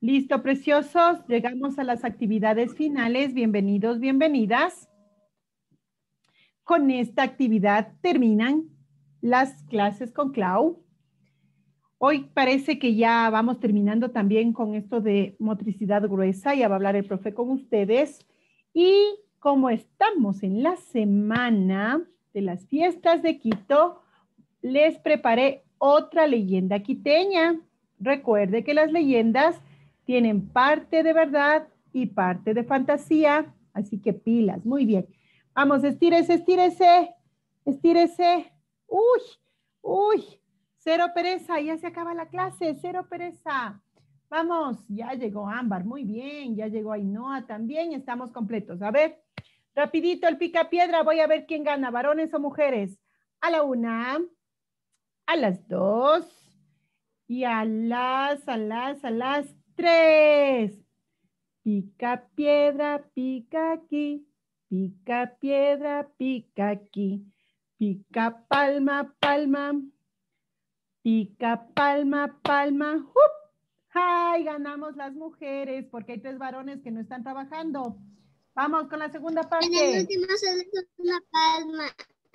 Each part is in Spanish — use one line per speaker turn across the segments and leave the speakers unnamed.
Listo, preciosos. Llegamos a las actividades finales. Bienvenidos, bienvenidas. Con esta actividad terminan las clases con Clau. Hoy parece que ya vamos terminando también con esto de motricidad gruesa. Ya va a hablar el profe con ustedes. Y como estamos en la semana de las fiestas de Quito, les preparé otra leyenda quiteña. Recuerde que las leyendas tienen parte de verdad y parte de fantasía, así que pilas, muy bien. Vamos, estírese, estírese, estírese. Uy, uy, cero pereza, ya se acaba la clase, cero pereza. Vamos, ya llegó Ámbar, muy bien, ya llegó Ainhoa también, estamos completos. A ver, rapidito el pica piedra, voy a ver quién gana, varones o mujeres. A la una, a las dos y a las, a las, a las Tres. Pica piedra, pica aquí. Pica piedra, pica aquí. Pica palma, palma. Pica palma, palma. ¡Hup! ¡Ay! Ganamos las mujeres porque hay tres varones que no están trabajando. Vamos con la segunda parte. En el último palma.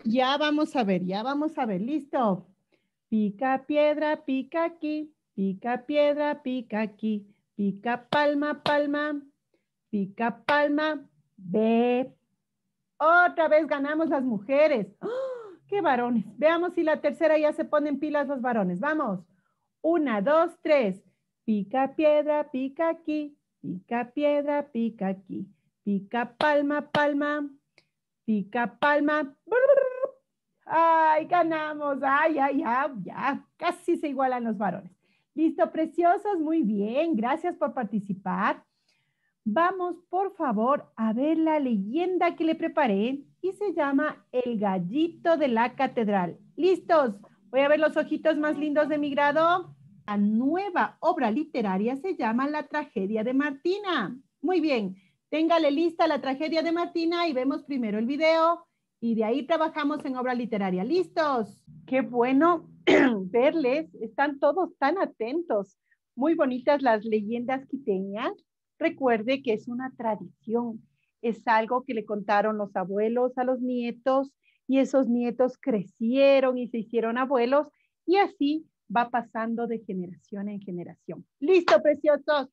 Ya vamos a ver, ya vamos a ver. Listo. Pica piedra, pica aquí. Pica piedra, pica aquí pica palma, palma, pica palma, ve. Otra vez ganamos las mujeres. ¡Oh! ¡Qué varones! Veamos si la tercera ya se ponen pilas los varones. Vamos. Una, dos, tres. Pica piedra, pica aquí. Pica piedra, pica aquí. Pica palma, palma. Pica palma. ¡Ay, ganamos! ¡Ay, ay, ay! Ya, casi se igualan los varones. Listo, preciosos, muy bien, gracias por participar. Vamos, por favor, a ver la leyenda que le preparé y se llama El gallito de la catedral. ¿Listos? Voy a ver los ojitos más lindos de mi grado. La nueva obra literaria se llama La tragedia de Martina. Muy bien, téngale lista la tragedia de Martina y vemos primero el video y de ahí trabajamos en obra literaria. ¿Listos? Qué bueno verles, están todos tan atentos. Muy bonitas las leyendas quiteñas. Recuerde que es una tradición, es algo que le contaron los abuelos a los nietos y esos nietos crecieron y se hicieron abuelos y así va pasando de generación en generación. Listo, preciosos.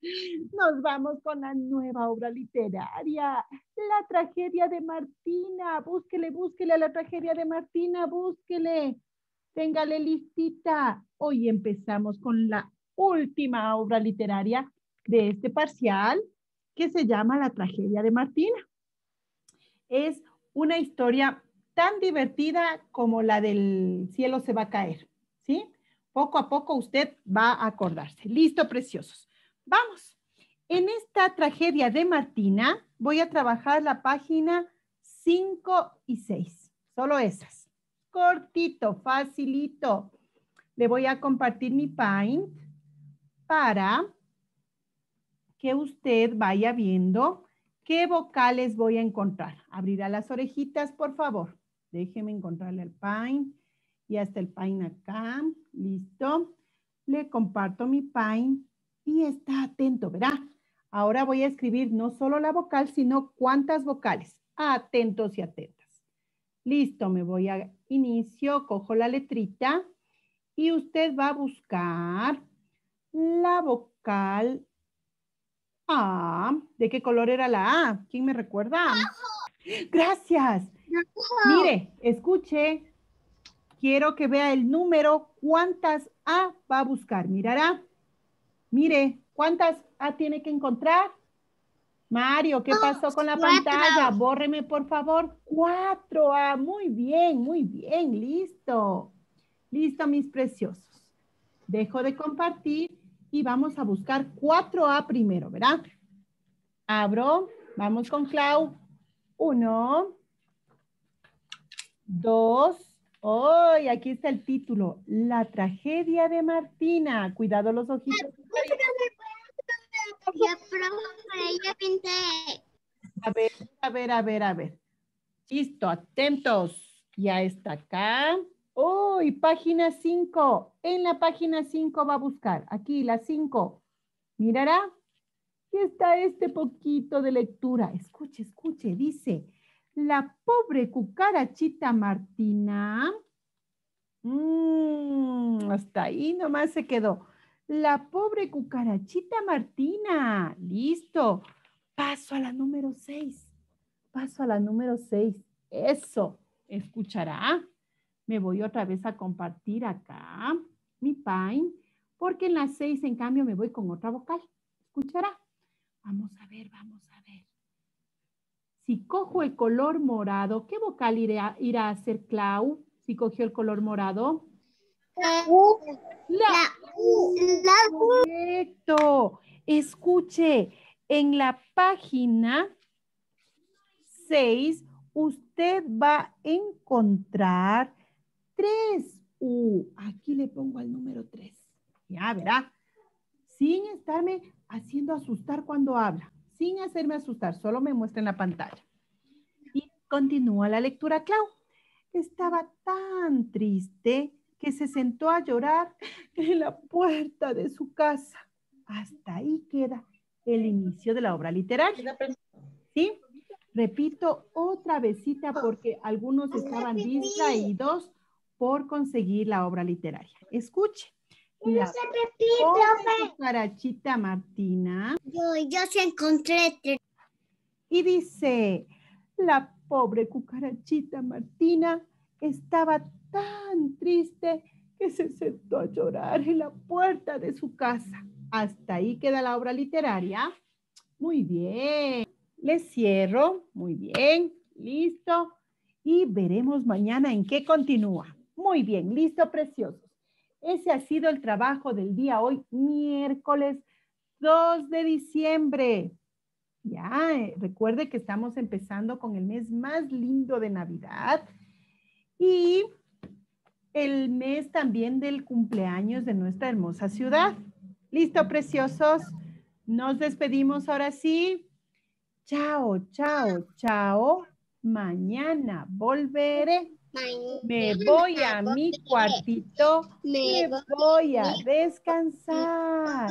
Nos vamos con la nueva obra literaria, La tragedia de Martina. Búsquele, búsquele a la tragedia de Martina, búsquele téngale listita. Hoy empezamos con la última obra literaria de este parcial que se llama La tragedia de Martina. Es una historia tan divertida como la del cielo se va a caer, ¿sí? Poco a poco usted va a acordarse. Listo, preciosos. Vamos. En esta tragedia de Martina voy a trabajar la página 5 y 6, solo esas cortito, facilito. Le voy a compartir mi Paint para que usted vaya viendo qué vocales voy a encontrar. Abrirá las orejitas, por favor. Déjeme encontrarle el Paint y hasta el Paint acá. Listo. Le comparto mi Paint y está atento, verá. Ahora voy a escribir no solo la vocal, sino cuántas vocales. Atentos y atentos. Listo, me voy a inicio, cojo la letrita y usted va a buscar la vocal A. ¿De qué color era la A? ¿Quién me recuerda? Gracias. Mire, escuche. Quiero que vea el número, cuántas A va a buscar. Mirará. Mire, ¿cuántas A tiene que encontrar? Mario, ¿qué ah, pasó con la pantalla? Bórreme, por favor. Cuatro. A. Ah, muy bien, muy bien. Listo. Listo, mis preciosos. Dejo de compartir y vamos a buscar 4A primero, ¿verdad? Abro. Vamos con Clau. Uno. Dos. ¡Ay! aquí está el título. La tragedia de Martina. Cuidado los ojitos pinté. A ver, a ver, a ver, a ver. Listo, atentos. Ya está acá. Uy, página 5. En la página 5 va a buscar. Aquí, la 5. Mirará. Y está este poquito de lectura. Escuche, escuche. Dice, la pobre cucarachita Martina. Mm, hasta ahí nomás se quedó. La pobre cucarachita Martina. Listo. Paso a la número seis. Paso a la número seis. Eso. Escuchará. Me voy otra vez a compartir acá mi pain, porque en la seis, en cambio, me voy con otra vocal. Escuchará. Vamos a ver, vamos a ver. Si cojo el color morado, ¿qué vocal irá, irá a hacer Clau si cogió el color morado? U. La, U. La U. Correcto. Escuche, en la página 6 usted va a encontrar tres U. Aquí le pongo el número 3. Ya verá. Sin estarme haciendo asustar cuando habla. Sin hacerme asustar. Solo me muestra en la pantalla. Y continúa la lectura, Clau. Estaba tan triste que se sentó a llorar en la puerta de su casa. Hasta ahí queda el inicio de la obra literaria. ¿Sí? Repito otra vezita porque algunos estaban distraídos por conseguir la obra literaria. Escuche. La cucarachita Martina. Yo, yo se encontré. Este y dice, la pobre cucarachita Martina estaba tan triste que se sentó a llorar en la puerta de su casa. Hasta ahí queda la obra literaria. Muy bien. Le cierro. Muy bien. Listo. Y veremos mañana en qué continúa. Muy bien. Listo, preciosos. Ese ha sido el trabajo del día hoy, miércoles 2 de diciembre. Ya, eh, recuerde que estamos empezando con el mes más lindo de Navidad. Y el mes también del cumpleaños de nuestra hermosa ciudad. Listo, preciosos. Nos despedimos ahora sí. Chao, chao, chao. Mañana volveré. me voy a mi cuartito. Me, voy, a descansar.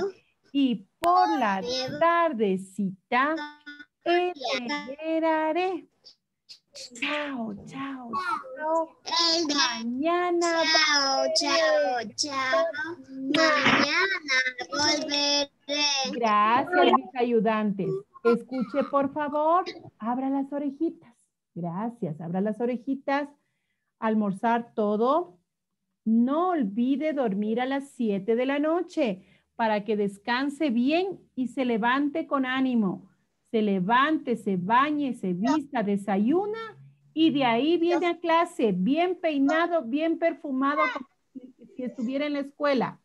Y por la tardecita, esperaré. Chao, chao, Mañana. Chao, chao, chao. Mañana volveré. Gracias, mis ayudantes. Escuche, por favor. Abra las orejitas. Gracias. Abra las orejitas. Almorzar todo. No olvide dormir a las 7 de la noche para que descanse bien y se levante con ánimo se levante, se bañe, se vista, desayuna y de ahí viene a clase bien peinado, bien perfumado, como si estuviera en la escuela.